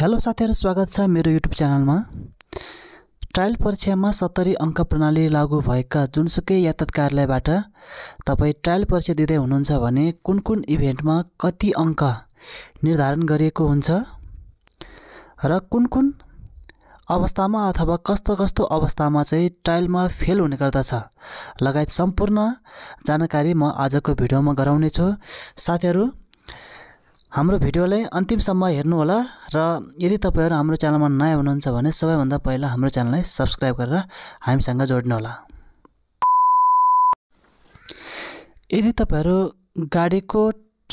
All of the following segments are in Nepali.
हेलो साथीहरू स्वागत छ मेरो युट्युब च्यानलमा ट्रायल परीक्षामा सत्तरी अङ्क प्रणाली लागू भएका जुनसुकै यातायात कार्यालयबाट तपाईँ ट्रायल परीक्षा दिँदै हुनुहुन्छ भने कुन कुन इभेन्टमा कति अङ्क निर्धारण गरिएको हुन्छ र कुन कुन अवस्थामा अथवा कस्तो कस्तो अवस्थामा चाहिँ ट्रायलमा फेल हुने गर्दछ लगायत सम्पूर्ण जानकारी म आजको भिडियोमा गराउनेछु साथीहरू हाम्रो भिडियोलाई अन्तिमसम्म हेर्नुहोला र यदि तपाईँहरू हाम्रो च्यानलमा नयाँ हुनुहुन्छ भने सबैभन्दा पहिला हाम्रो च्यानललाई सब्सक्राइब गरेर हामीसँग जोड्नुहोला यदि तपाईँहरू गाडीको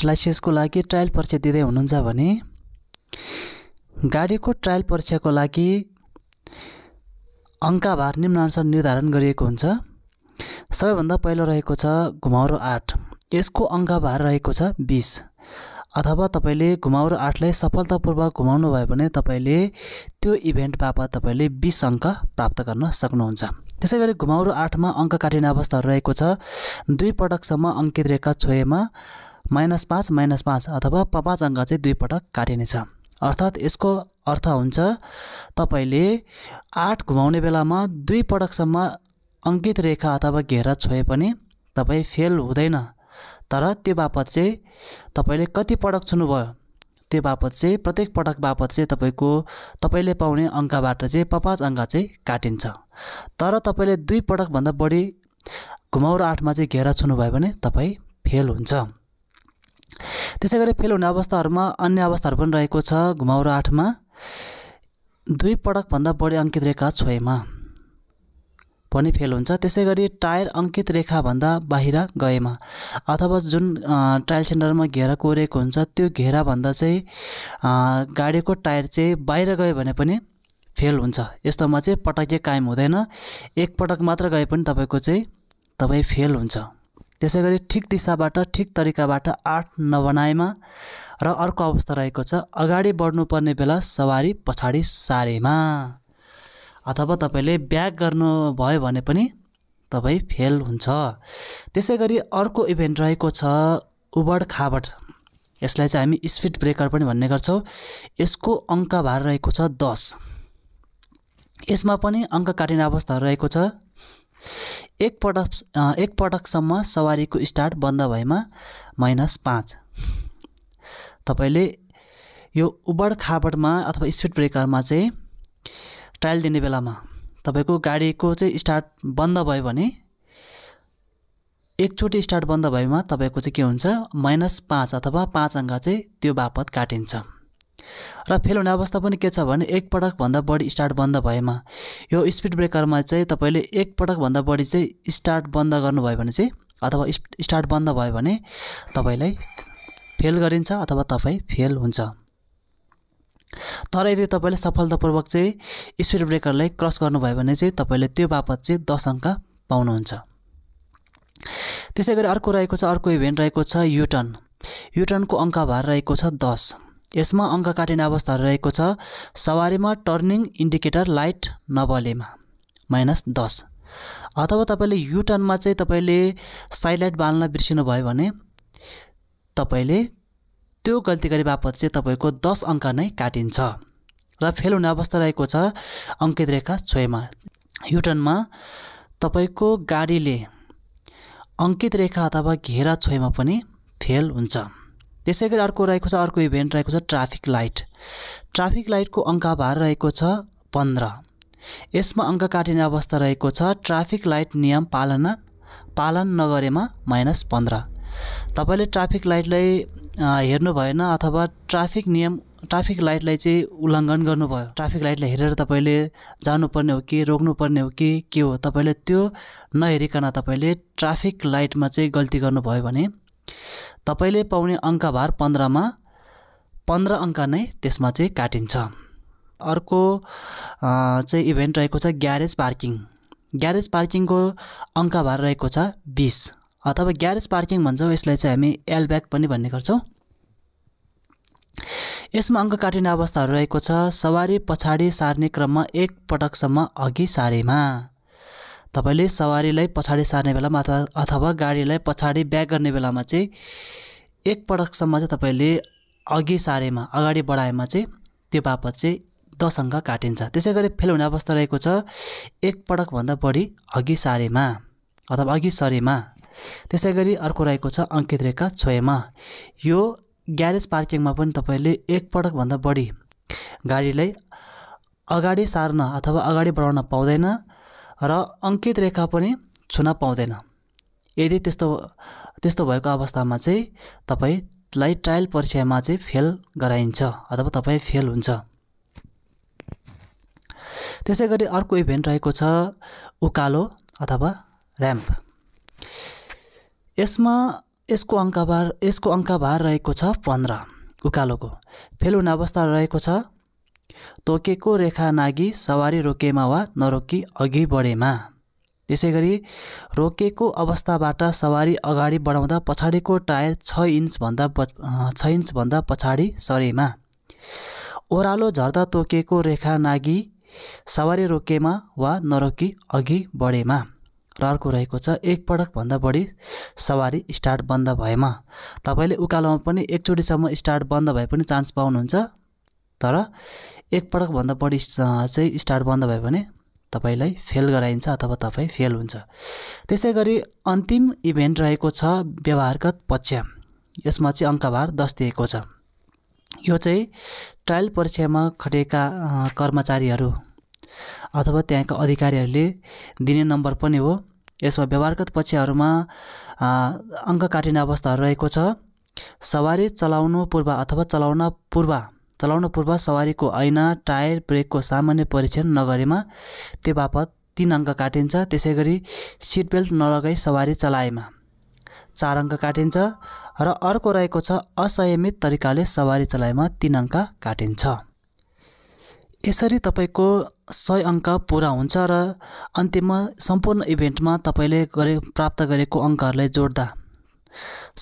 लाइसेन्सको लागि ट्रायल परीक्षा दिँदै हुनुहुन्छ भने गाडीको ट्रायल परीक्षाको लागि अङ्काभार निम्नअनुसार निर्धारण गरिएको हुन्छ सबैभन्दा पहिलो रहेको छ घुमाउरो आठ यसको अङ्काभार रहेको छ बिस अथवा तपाईँले घुमाउरो आठलाई सफलतापूर्वक घुमाउनु भयो भने तपाईँले त्यो इभेन्ट बापत तपाईँले बिस अङ्क प्राप्त गर्न सक्नुहुन्छ त्यसै गरी घुमाउरो आठमा अङ्क काटिने अवस्था रहेको छ दुई पटकसम्म अङ्कित रेखा छोएमा माइनस पाँच माइनस पाँच अथवा पाँच अङ्क चाहिँ दुई पटक काटिनेछ अर्थात् यसको अर्थ हुन्छ तपाईँले आठ घुमाउने बेलामा दुई पटकसम्म अङ्कित रेखा अथवा घेरा छोए पनि तपाईँ फेल हुँदैन तर त्यो बापत चाहिँ तपाईँले कति पटक छुनुभयो त्यो बापत चाहिँ प्रत्येक पटक बापत चाहिँ तपाईँको तपाईँले पाउने अङ्कबाट चाहिँ पाँच पाँच अङ्क चाहिँ काटिन्छ तर तपाईँले दुई पटकभन्दा बढी घुमाउरो आठमा चाहिँ घेरा छुनुभयो भने तपाईँ फेल हुन्छ त्यसै गरी फेल हुने अवस्थाहरूमा अन्य अवस्थाहरू पनि रहेको छ घुमाउरो आठमा दुई पटकभन्दा बढी अङ्कित रेखा छोएमा पनि फेल हुन्छ त्यसै गरी टायर अङ्कित रेखाभन्दा बाहिर गएमा अथवा जुन ट्रायल सेन्टरमा घेरा कोरेको हुन्छ त्यो घेराभन्दा चाहिँ गाडीको टायर चाहिँ बाहिर गयो भने पनि फेल हुन्छ यस्तोमा चाहिँ पटक्कै कायम हुँदैन एकपटक मात्र गए पनि तपाईँको चाहिँ तपाईँ फेल हुन्छ त्यसै गरी ठिक दिशाबाट ठिक तरिकाबाट आठ नबनाएमा र अर्को अवस्था रहेको छ अगाडि बढ्नुपर्ने बेला सवारी पछाडि सारेमा अथवा तपाईँले ब्याक गर्नुभयो भने पनि तपाईँ फेल हुन्छ त्यसै गरी अर्को इभेन्ट रहेको छ उबड खाबड यसलाई चाहिँ हामी स्पिड ब्रेकर पनि भन्ने गर्छौँ यसको अङ्क भार रहेको छ दस यसमा पनि अङ्क काटिने अवस्था रहेको छ एकपटक एकपटकसम्म सवारीको स्टार्ट बन्द भएमा माइनस पाँच तपाईँले यो उबड खाबडमा अथवा स्पिड ब्रेकरमा चाहिँ ट्रायल दिने बेलामा तपाईँको गाडीको चाहिँ स्टार्ट बन्द भयो भने एकचोटि स्टार्ट बन्द भएमा तपाईँको चाहिँ के हुन्छ माइनस पाँच अथवा पाँच अङ्क चाहिँ त्यो बापत काटिन्छ र फेल हुने अवस्था पनि के छ भने एकपटकभन्दा बढी स्टार्ट बन्द भएमा यो स्पिड ब्रेकरमा चाहिँ तपाईँले एकपटकभन्दा बढी चाहिँ स्टार्ट बन्द गर्नुभयो भने चाहिँ अथवा स्टार्ट बन्द भयो भने तपाईँलाई फेल गरिन्छ अथवा तपाईँ फेल हुन्छ तर यदि तपाईँले सफलतापूर्वक चाहिँ स्पिड ब्रेकरलाई क्रस गर्नुभयो भने चाहिँ तपाईँले त्यो बापत चाहिँ दस अङ्क पाउनुहुन्छ त्यसै गरी अर्को रहेको छ अर्को इभेन्ट रहेको छ युटर्न युटर्नको अङ्कभार रहेको छ दस यसमा अङ्क काटिने अवस्थाहरू रहेको छ सवारीमा टर्निङ इन्डिकेटर लाइट नबलेमा माइनस दस अथवा तपाईँले युटर्नमा चाहिँ तपाईँले साइड लाइट बाल्न बिर्सिनुभयो भने तपाईँले त्यो गल्ती गरे बापत चाहिँ तपाईँको दस अङ्क नै काटिन्छ र फेल हुने अवस्था रहेको छ अङ्कित रेखा छोएमा युटर्नमा तपाईँको गाडीले अङ्कित रेखा अथवा घेरा छोएमा पनि फेल हुन्छ त्यसै गरी अर्को रहेको छ अर्को इभेन्ट रहेको छ ट्राफिक लाइट ट्राफिक लाइटको अङ्क भार रहेको छ पन्ध्र यसमा अङ्क काटिने अवस्था रहेको छ ट्राफिक लाइट नियम पालना पालन नगरेमा माइनस पन्ध्र तपाईँले ट्राफिक लाइटलाई हेर्नु भएन अथवा ट्राफिक नियम ट्राफिक लाइटलाई चाहिँ उल्लङ्घन गर्नुभयो ट्राफिक लाइटलाई हेरेर तपाईँले जानुपर्ने हो कि रोक्नुपर्ने हो कि के हो तपाईँले त्यो नहेरिकन तपाईँले ट्राफिक लाइटमा चाहिँ गल्ती गर्नुभयो भने तपाईँले पाउने अङ्कभार पन्ध्रमा पन्ध्र अङ्क नै त्यसमा चाहिँ काटिन्छ अर्को चाहिँ इभेन्ट रहेको छ ग्यारेज पार्किङ ग्यारेज पार्किङको अङ्कभार रहेको छ बिस अथवा ग्यारेज पार्किङ भन्छौँ यसलाई चाहिँ हामी एलब्याग पनि भन्ने गर्छौँ यसमा अङ्क काटिने अवस्थाहरू रहेको छ सवारी पछाडि सार्ने क्रममा एकपटकसम्म अघि सारेमा तपाईँले सवारीलाई पछाडि सार्ने बेलामा अथवा अथवा गाडीलाई पछाडि ब्याक गर्ने बेलामा चाहिँ एकपटकसम्म चाहिँ तपाईँले अघि सारेमा अगाडि बढाएमा चाहिँ त्यो बापत चाहिँ दस अङ्क काटिन्छ त्यसै गरी फेल हुने अवस्था रहेको छ एकपटकभन्दा बढी अघि सारेमा अथवा अघि सरेमा त्यसै गरी अर्को रहेको छ अङ्कित रेखा छोएमा यो ग्यारेज पार्किङमा पनि तपाईँले एकपटकभन्दा बढी गाडीलाई अगाडि सार्न अथवा अगाडि बढाउन पाउँदैन र अङ्कित रेखा पनि छुन पाउँदैन यदि त्यस्तो त्यस्तो भएको अवस्थामा चाहिँ तपाईँलाई ट्रायल परीक्षामा चाहिँ फेल गराइन्छ अथवा तपाईँ फेल हुन्छ त्यसै गरी अर्को इभेन्ट रहेको छ उकालो अथवा ऱ्याम्प यसमा यसको अङ्कभार यसको अङ्कभार रहेको छ पन्ध्र उकालोको फेल अवस्था रहेको छ तोकेको रेखा नागी सवारी रोकेमा वा नरोकी अघि बढेमा त्यसै गरी रोकेको अवस्थाबाट सवारी अगाडि बढाउँदा पछाडिको टायर छ इन्चभन्दा छ इन्चभन्दा पछाडि सरेमा ओह्रालो झर्दा तोकेको रेखा नागी सवारी रोकेमा वा नरोकी अघि बढेमा र अर्को रहेको छ एकपटकभन्दा बढी सवारी स्टार्ट बन्द भएमा तपाईँले उकालोमा पनि एकचोटिसम्म स्टार्ट बन्द भए पनि चान्स पाउनुहुन्छ तर एकपटकभन्दा बढी चाहिँ स्टार्ट बन्द भयो भने तपाईँलाई फेल गराइन्छ अथवा तपाईँ फेल हुन्छ त्यसै गरी अन्तिम इभेन्ट रहेको छ व्यवहारगत पक्ष यसमा चाहिँ अङ्कभार दस दिएको छ यो चाहिँ ट्रायल परीक्षामा खटेका कर्मचारीहरू अथवा त्यहाँका अधिकारीहरूले दिने नम्बर पनि हो यसमा व्यवहारगत पक्षहरूमा अङ्क काटिने अवस्था रहेको छ सवारी चलाउनु पूर्व अथवा चलाउन पूर्व चलाउनु पूर्व सवारीको ऐना टायर ब्रेकको सामान्य परीक्षण नगरेमा त्यो बापत तिन अङ्क काटिन्छ त्यसै गरी सिट बेल्ट नलगाई सवारी चलाएमा चार अङ्क काटिन्छ र अर्को रहेको छ असयमित तरिकाले सवारी चलाएमा तिन अङ्क काटिन्छ यसरी तपाईँको सय अङ्क पुरा हुन्छ र अन्तिममा सम्पूर्ण इभेन्टमा तपाईँले गरे प्राप्त गरेको अङ्कहरूलाई जोड्दा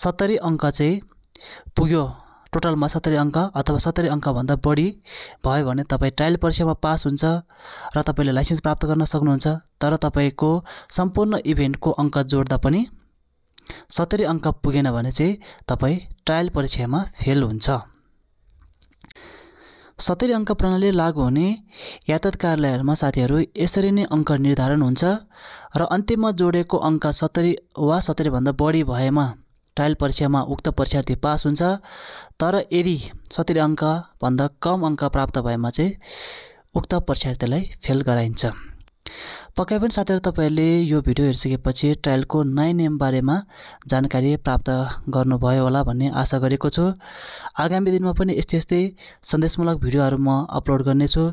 सत्तरी अङ्क चाहिँ पुग्यो टोटलमा सत्तरी अङ्क अथवा सत्तरी अङ्कभन्दा बढी भयो भने तपाईँ ट्रायल परीक्षामा पास हुन्छ र तपाईँले लाइसेन्स प्राप्त गर्न सक्नुहुन्छ तर तपाईँको सम्पूर्ण इभेन्टको अङ्क जोड्दा पनि सत्तरी अङ्क पुगेन भने चाहिँ तपाईँ ट्रायल परीक्षामा फेल हुन्छ सत्तरी अङ्क प्रणाली लागू हुने यातायात कार्यालयहरूमा साथीहरू यसरी नै अङ्क निर्धारण हुन्छ र अन्तिममा जोडेको अङ्क सत्तरी वा सत्तरीभन्दा बढी भएमा ट्रायल परीक्षामा उक्त परीक्षार्थी पास हुन्छ तर यदि सत्तरी अङ्कभन्दा कम अङ्क प्राप्त भएमा चाहिँ उक्त परीक्षार्थीलाई फेल गराइन्छ पक्कै पनि साथीहरू तपाईँहरूले यो भिडियो हेरिसकेपछि ट्रायलको नयाँ बारेमा जानकारी प्राप्त गर्नुभयो होला भन्ने आशा गरेको छु आगामी दिनमा पनि यस्तै यस्तै सन्देशमूलक भिडियोहरू म अपलोड गर्नेछु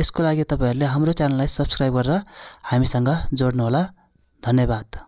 यसको लागि तपाईँहरूले हाम्रो च्यानललाई सब्सक्राइब गरेर हामीसँग जोड्नुहोला धन्यवाद